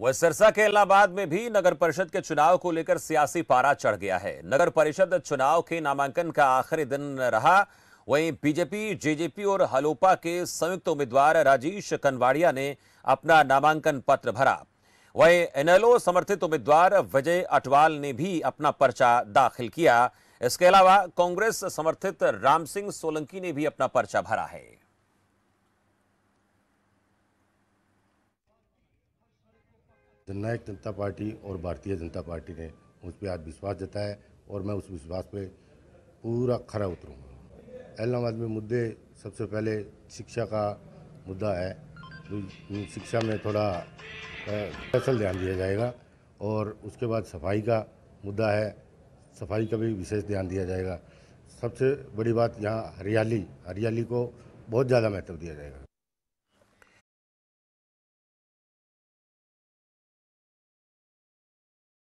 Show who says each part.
Speaker 1: वह सिरसा के इलाहाबाद में भी नगर परिषद के चुनाव को लेकर सियासी पारा चढ़ गया है नगर परिषद चुनाव के नामांकन का आखिरी दिन रहा वहीं बीजेपी जेजेपी और हलोपा के संयुक्त उम्मीदवार राजेश कनवाड़िया ने अपना नामांकन पत्र भरा वहीं एनएलओ समर्थित उम्मीदवार विजय अटवाल ने भी अपना पर्चा दाखिल किया इसके अलावा कांग्रेस समर्थित राम सिंह सोलंकी ने भी अपना पर्चा भरा है
Speaker 2: जननायक जनता पार्टी और भारतीय जनता पार्टी ने मुझ पर आज विश्वास जताया और मैं उस विश्वास पर पूरा खरा उतरूँगा इलाहाबाद में मुद्दे सबसे पहले शिक्षा का मुद्दा है तो शिक्षा में थोड़ा स्पेशल ध्यान दिया जाएगा और उसके बाद सफाई का मुद्दा है सफाई का भी विशेष ध्यान दिया जाएगा सबसे बड़ी बात यहाँ हरियाली हरियाली को बहुत ज़्यादा महत्व दिया जाएगा